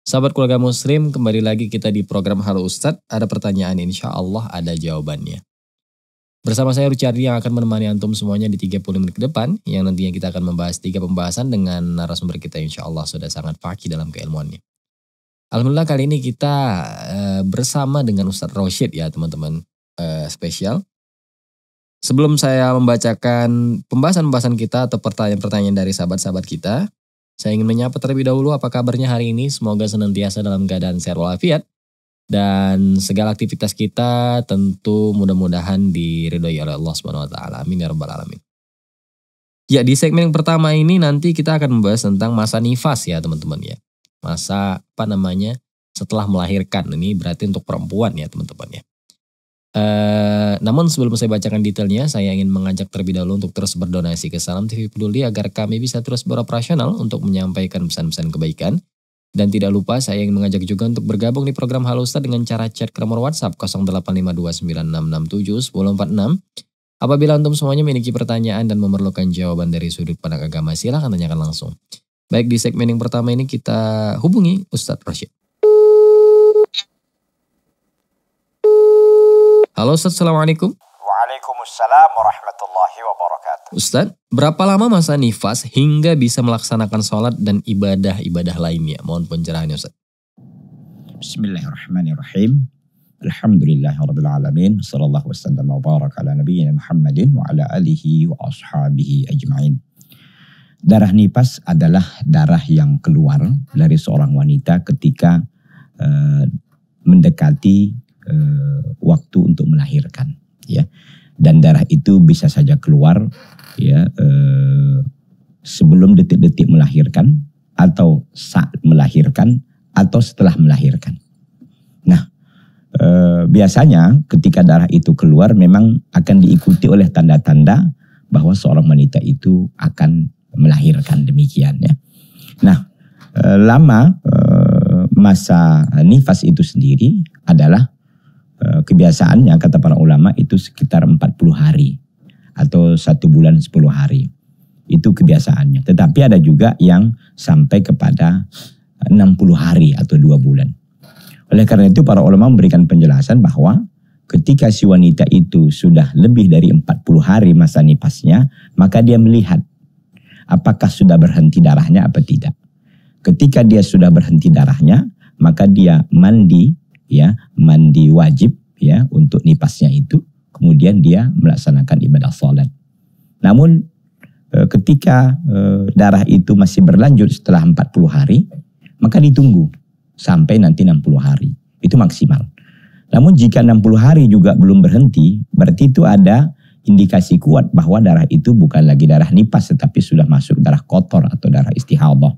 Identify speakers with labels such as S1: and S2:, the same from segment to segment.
S1: Sahabat keluarga muslim, kembali lagi kita di program Halo Ustad. Ada pertanyaan insya Allah ada jawabannya. Bersama saya Rucardi yang akan menemani Antum semuanya di 30 menit ke depan. Yang nantinya kita akan membahas tiga pembahasan dengan narasumber kita insya Allah sudah sangat pagi dalam keilmuannya. Alhamdulillah kali ini kita e, bersama dengan Ustadz Roshid ya teman-teman e, spesial. Sebelum saya membacakan pembahasan-pembahasan kita atau pertanyaan-pertanyaan dari sahabat-sahabat kita, saya ingin menyapa terlebih dahulu apa kabarnya hari ini. Semoga senantiasa dalam keadaan sehat walafiat. Dan segala aktivitas kita tentu mudah-mudahan diridhoi oleh Allah Subhanahu wa taala. Amin ya rabbal alamin. Ya, di segmen yang pertama ini nanti kita akan membahas tentang masa nifas ya, teman-teman ya. Masa apa namanya? setelah melahirkan. Ini berarti untuk perempuan ya, teman-teman ya. Uh, namun sebelum saya bacakan detailnya, saya ingin mengajak terlebih dahulu untuk terus berdonasi ke Salam TV Peduli agar kami bisa terus beroperasional untuk menyampaikan pesan-pesan kebaikan. Dan tidak lupa saya ingin mengajak juga untuk bergabung di program Halo Ustaz dengan cara chat ke nomor WhatsApp 085296671046. Apabila untuk semuanya memiliki pertanyaan dan memerlukan jawaban dari sudut pandang agama, silahkan tanyakan langsung. Baik di segmen yang pertama ini kita hubungi Ustadz Rashid. Halo Ustaz, Assalamualaikum.
S2: Waalaikumsalam warahmatullahi
S1: wabarakatuh. Ustaz, berapa lama masa nifas hingga bisa melaksanakan sholat dan ibadah-ibadah lainnya? Mohon pencerahannya Ustaz.
S2: Bismillahirrahmanirrahim. Alhamdulillah Rabbil Alamin. Sallallahu wasallam wa barak ala nabiyina Muhammadin wa ala alihi wa ashabihi ajma'in. Darah nifas adalah darah yang keluar dari seorang wanita ketika uh, mendekati Eh, waktu untuk melahirkan ya dan darah itu bisa saja keluar ya eh, sebelum detik-detik melahirkan atau saat melahirkan atau setelah melahirkan. Nah, E, biasanya ketika darah itu keluar memang akan diikuti oleh tanda-tanda bahwa seorang wanita itu akan melahirkan demikian ya. Nah, e, lama e, masa nifas itu sendiri adalah Eh, kebiasaannya kata para ulama itu sekitar 40 hari atau satu bulan 10 hari. Itu kebiasaannya. Tetapi ada juga yang sampai kepada 60 eh, hari atau dua bulan. Oleh karena itu para ulama memberikan penjelasan bahwa ketika si wanita itu sudah lebih dari 40 hari masa nipasnya, maka dia melihat apakah sudah berhenti darahnya atau tidak. Ketika dia sudah berhenti darahnya, maka dia mandi ya, mandi wajib ya untuk nipasnya itu kemudian dia melaksanakan ibadah salat. Namun eh, ketika eh, darah itu masih berlanjut setelah 40 hari maka ditunggu sampai nanti 60 hari itu maksimal. Namun jika 60 hari juga belum berhenti berarti itu ada indikasi kuat bahwa darah itu bukan lagi darah nipas tetapi sudah masuk darah kotor atau darah istihadah.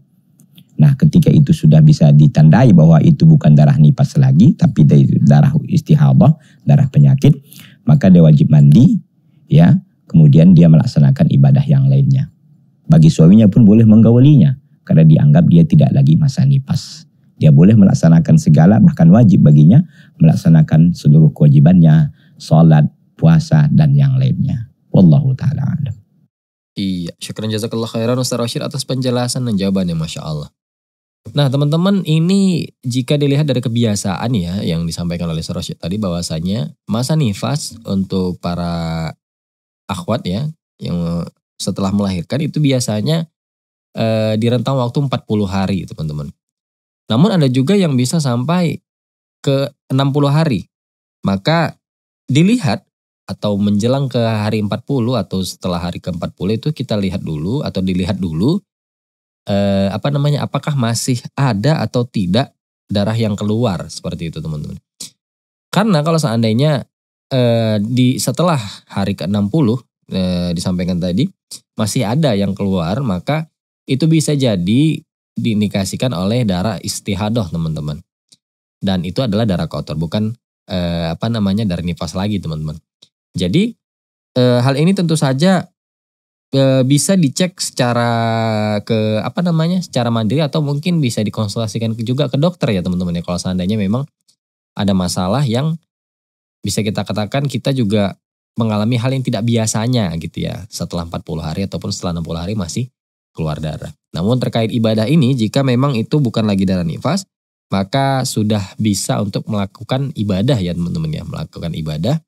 S2: Nah, ketika itu sudah bisa ditandai bahwa itu bukan darah nipas lagi, tapi dari darah istihadah, darah penyakit, maka dia wajib mandi, ya. Kemudian dia melaksanakan ibadah yang lainnya. Bagi suaminya pun boleh menggawalinya karena dianggap dia tidak lagi masa nipas. Dia boleh melaksanakan segala, bahkan wajib baginya melaksanakan seluruh kewajibannya, sholat, puasa, dan yang lainnya. Wallahu ta'ala
S1: alam. Iya, syukran jazakallah khairan Ustaz Rashid atas penjelasan dan jawabannya Masya Allah. Nah teman-teman ini jika dilihat dari kebiasaan ya yang disampaikan oleh Sorosya tadi bahwasanya masa nifas untuk para akhwat ya yang setelah melahirkan itu biasanya e, eh, di rentang waktu 40 hari teman-teman. Namun ada juga yang bisa sampai ke 60 hari. Maka dilihat atau menjelang ke hari 40 atau setelah hari ke-40 itu kita lihat dulu atau dilihat dulu eh, apa namanya apakah masih ada atau tidak darah yang keluar seperti itu teman-teman. Karena kalau seandainya eh, di setelah hari ke-60 eh, disampaikan tadi masih ada yang keluar maka itu bisa jadi diindikasikan oleh darah istihadoh teman-teman. Dan itu adalah darah kotor bukan eh, apa namanya darah nifas lagi teman-teman. Jadi eh, hal ini tentu saja e, bisa dicek secara ke apa namanya secara mandiri atau mungkin bisa dikonsultasikan juga ke dokter ya teman-teman ya kalau seandainya memang ada masalah yang bisa kita katakan kita juga mengalami hal yang tidak biasanya gitu ya setelah 40 hari ataupun setelah 60 hari masih keluar darah. Namun terkait ibadah ini jika memang itu bukan lagi darah nifas maka sudah bisa untuk melakukan ibadah ya teman-teman ya melakukan ibadah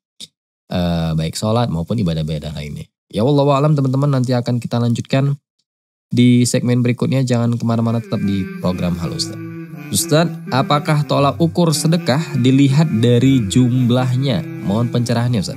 S1: eh, baik sholat maupun ibadah-ibadah lainnya. Ya Allah alam teman-teman nanti akan kita lanjutkan di segmen berikutnya. Jangan kemana-mana tetap di program Halo Ustaz. Ustaz, apakah tolak ukur sedekah dilihat dari jumlahnya? Mohon pencerahannya Ustaz.